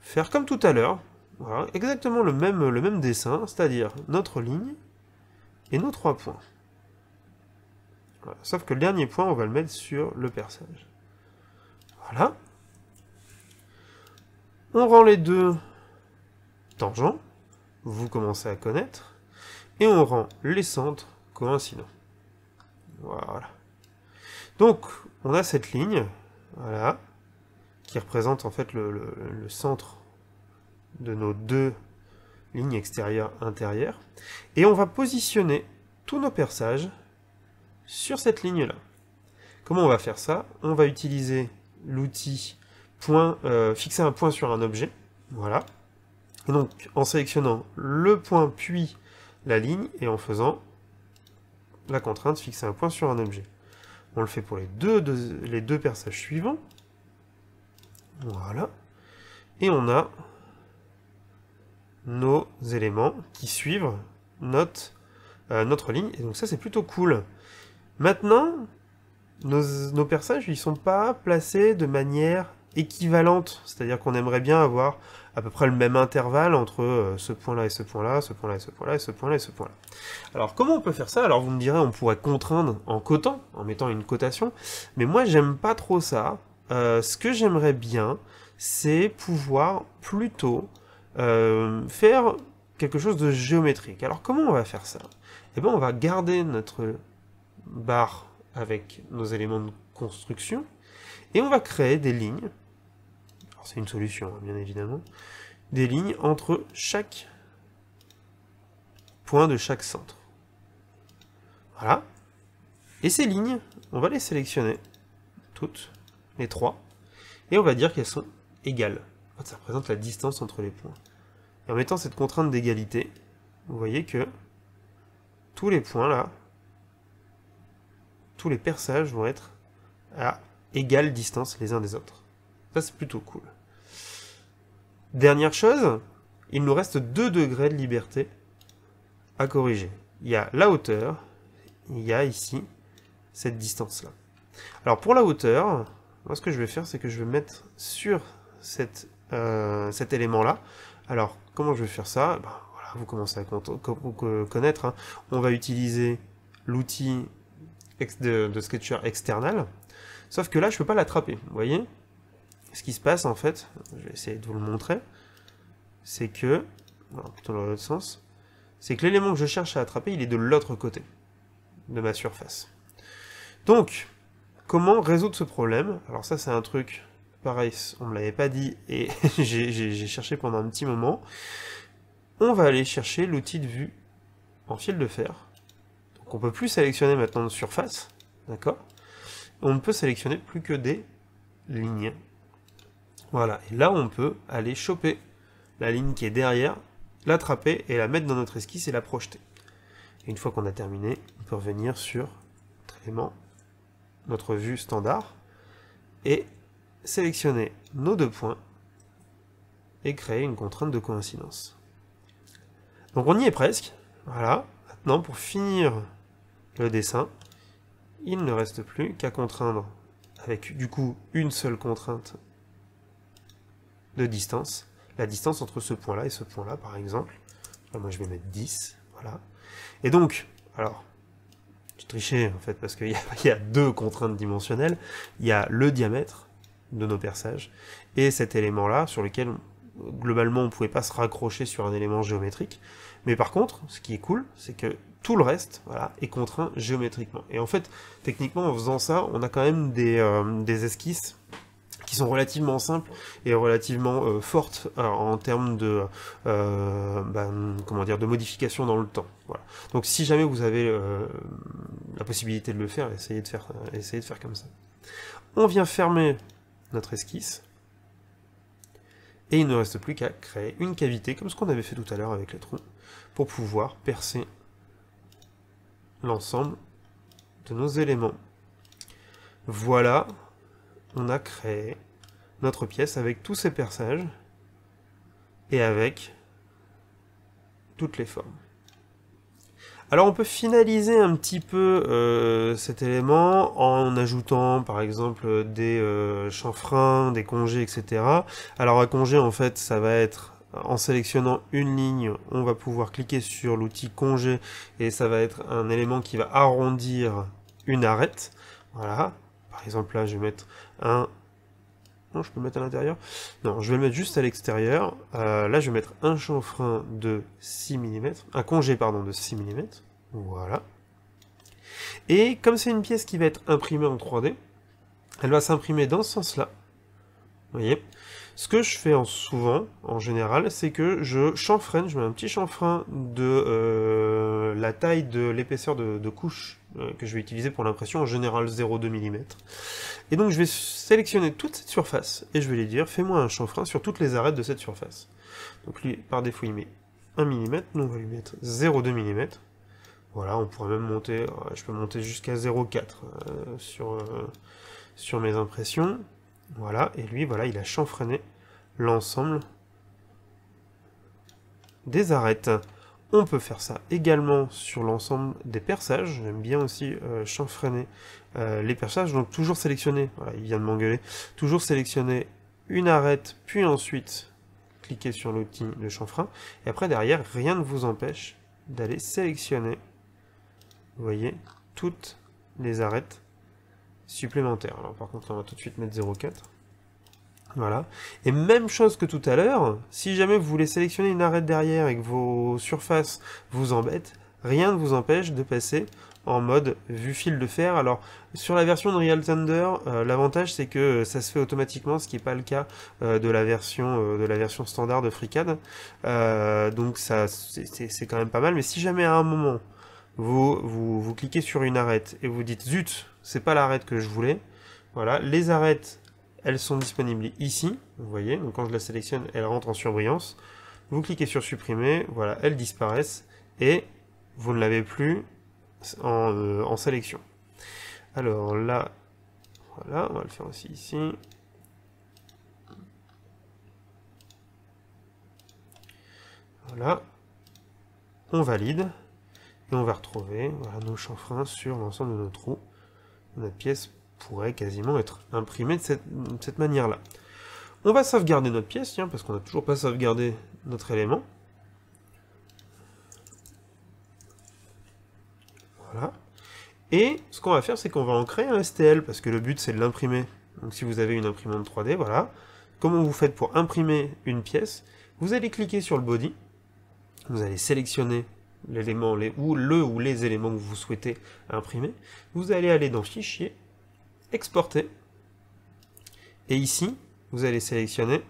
faire comme tout à l'heure, exactement le même, le même dessin, c'est-à-dire notre ligne et nos trois points. sauf que le dernier point, on va le mettre sur le personnage. Voilà. On rend les deux tangent, vous commencez à connaître, et on rend les centres coïncidents. Voilà. Donc, on a cette ligne, voilà, qui représente en fait le, centre de nos deux lignes extérieures-intérieures, et on va positionner tous nos perçages sur cette ligne-là. Comment on va faire ça On va utiliser l'outil point, euh, fixer un point sur un objet, voilà, donc en sélectionnant le point puis la ligne et en faisant la contrainte fixer un point sur un objet. On le fait pour les deux, les deux perçages suivants. Voilà. Et on a nos éléments qui suivent notre, euh, notre ligne. Et donc ça, c'est plutôt cool. Maintenant, nos, nos perçages, ils ne sont pas placés de manière équivalente. C'est-à-dire qu'on aimerait bien avoir à peu près le même intervalle entre euh, ce point-là et ce point-là, ce point-là et ce point-là, et ce point-là et ce point-là. Alors comment on peut faire ça Alors vous me direz, on pourrait contraindre en cotant, en mettant une cotation, mais moi j'aime pas trop ça. Euh, ce que j'aimerais bien, c'est pouvoir plutôt euh, faire quelque chose de géométrique. Alors comment on va faire ça Eh bien on va garder notre barre avec nos éléments de construction, et on va créer des lignes c'est une solution, hein, bien évidemment, des lignes entre chaque point de chaque centre. Voilà. Et ces lignes, on va les sélectionner, toutes, les trois, et on va dire qu'elles sont égales. Ça représente la distance entre les points. en mettant cette contrainte d'égalité, vous voyez que tous les points là, tous les perçages vont être à égale distance les uns des autres. Ça, c'est plutôt cool. Dernière chose, il nous reste 2 degrés de liberté à corriger. Il y a la hauteur, il y a ici cette distance-là. Alors pour la hauteur, moi ce que je vais faire, c'est que je vais mettre sur euh, cet élément-là. Alors comment je vais faire ça ben, voilà, Vous commencez à connaître. Hein. On va utiliser l'outil de, de Sketcher external. Sauf que là, je ne peux pas l'attraper, vous voyez ce qui se passe en fait, je vais essayer de vous le montrer, c'est que, l'autre sens, c'est que l'élément que je cherche à attraper, il est de l'autre côté de ma surface. Donc, comment résoudre ce problème Alors ça, c'est un truc, pareil, on ne me l'avait pas dit, et j'ai cherché pendant un petit moment. On va aller chercher l'outil de vue en fil de fer. Donc on peut plus sélectionner maintenant de surface, d'accord On ne peut sélectionner plus que des lignes voilà, et là on peut aller choper la ligne qui est derrière, l'attraper et la mettre dans notre esquisse et la projeter. une fois qu'on a terminé, on peut revenir sur notre notre vue standard, et sélectionner nos deux points et créer une contrainte de coïncidence. Donc on y est presque. Voilà. Maintenant, pour finir le dessin, il ne reste plus qu'à contraindre avec du coup une seule contrainte de distance, la distance entre ce point-là et ce point-là, par exemple. moi, je vais mettre 10, voilà. Et donc, alors, je trichais, en fait, parce qu'il y, y, a deux contraintes dimensionnelles. Il y a le diamètre de nos perçages, et cet élément-là, sur lequel, globalement, on ne pouvait pas se raccrocher sur un élément géométrique. Mais par contre, ce qui est cool, c'est que tout le reste voilà, est contraint géométriquement. Et en fait, techniquement, en faisant ça, on a quand même des, euh, des esquisses qui sont relativement simples et relativement euh, fortes euh, en termes de euh, ben, comment dire de modification dans le temps. Donc si jamais vous avez la possibilité de le faire, essayez de faire, essayez de faire comme ça. On vient fermer notre esquisse. Et il ne reste plus qu'à créer une cavité, comme ce qu'on avait fait tout à l'heure avec les trous, pour pouvoir percer l'ensemble de nos éléments. Voilà, on a créé notre pièce avec tous ces perçages et avec toutes les formes. Alors on peut finaliser un petit peu euh, cet élément en ajoutant par exemple des euh, chanfreins, des congés, etc. Alors un congé en fait ça va être en sélectionnant une ligne, on va pouvoir cliquer sur l'outil congé et ça va être un élément qui va arrondir une arête. Voilà, par exemple là je vais mettre un... Non, je peux le mettre à l'intérieur Non, je vais le mettre juste à l'extérieur. Euh, là, je vais mettre un chanfrein de 6 mm, un congé, pardon, de 6 mm. Voilà. Et comme c'est une pièce qui va être imprimée en 3D, elle va s'imprimer dans ce sens-là. Vous voyez ce que je fais en souvent, en général, c'est que je chanfreine, je mets un petit chanfrein de euh, la taille de l'épaisseur de, couche euh, que je vais utiliser pour l'impression, en général 0,2 mm. Et donc je vais sélectionner toute cette surface, et je vais lui dire, fais-moi un chanfrein sur toutes les arêtes de cette surface. Donc lui, par défaut, il met 1 mm, nous on va lui mettre 0,2 mm. Voilà, on pourrait même monter, euh, je peux monter jusqu'à 0,4 sur, sur mes impressions. Voilà, et lui, voilà, il a chanfreiné l'ensemble des arêtes. On peut faire ça également sur l'ensemble des perçages. J'aime bien aussi euh, chanfreiner euh, les perçages. Donc toujours sélectionner, il vient de m'engueuler, toujours sélectionner une arête, puis ensuite cliquer sur l'outil de chanfrein. Et après, derrière, rien ne vous empêche d'aller sélectionner, vous voyez, toutes les arêtes supplémentaire. Alors par contre, on va tout de suite mettre 0,4. Voilà. Et même chose que tout à l'heure, si jamais vous voulez sélectionner une arête derrière et que vos surfaces vous embêtent, rien ne vous empêche de passer en mode vue fil de fer. Alors sur la version de Real Thunder, euh, l'avantage c'est que ça se fait automatiquement, ce qui n'est pas le cas euh, de la version euh, de la version standard de FreeCAD. donc ça c'est quand même pas mal. Mais si jamais à un moment vous, vous cliquez sur une arête et vous dites zut, c'est pas l'arête que je voulais. Voilà, les arêtes, elles sont disponibles ici, vous voyez, donc quand je la sélectionne, elle rentre en surbrillance. Vous cliquez sur supprimer, voilà, elles disparaissent, et vous ne l'avez plus en, euh, sélection. Alors là, voilà, on va le faire aussi ici. Voilà, on valide, et on va retrouver nos chanfreins sur l'ensemble de nos trous notre pièce pourrait quasiment être imprimée de cette, manière-là. On va sauvegarder notre pièce, parce qu'on n'a toujours pas sauvegardé notre élément. Voilà. Et ce qu'on va faire, c'est qu'on va en créer un STL, parce que le but, c'est de l'imprimer. Donc si vous avez une imprimante 3D, voilà. Comment vous faites pour imprimer une pièce Vous allez cliquer sur le body, vous allez sélectionner l'élément ou le ou les éléments que vous souhaitez imprimer, vous allez aller dans Fichier, Exporter, et ici, vous allez sélectionner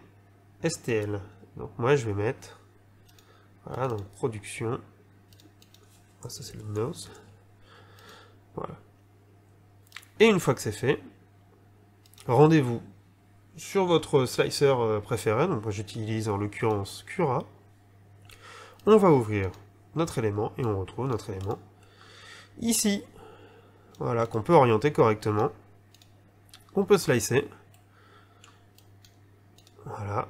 STL. Donc moi, je vais mettre, voilà, donc Production, ah, ça c'est le Windows, voilà. Et une fois que c'est fait, rendez-vous sur votre slicer euh, préféré, donc moi j'utilise en l'occurrence Cura, on va ouvrir notre élément, et on retrouve notre élément ici. Voilà, qu'on peut orienter correctement. On peut slicer. Voilà,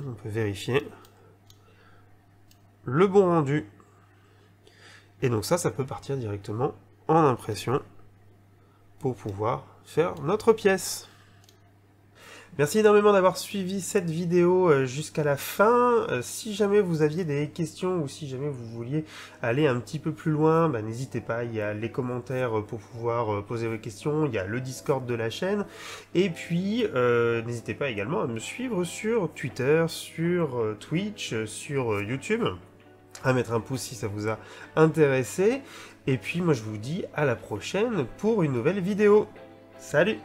on peut vérifier le bon rendu. Et donc ça, ça peut partir directement en impression pour pouvoir faire notre pièce. Merci énormément d'avoir suivi cette vidéo euh, jusqu'à la fin. Euh, si jamais vous aviez des questions ou si jamais vous vouliez aller un petit peu plus loin, bah, n'hésitez pas, il y a les commentaires euh, pour pouvoir poser vos questions, il y a le Discord de la chaîne, et puis n'hésitez pas également à me suivre sur Twitter, sur Twitch, sur YouTube, à mettre un pouce si ça vous a intéressé, et puis moi je vous dis à la prochaine pour une nouvelle vidéo. Salut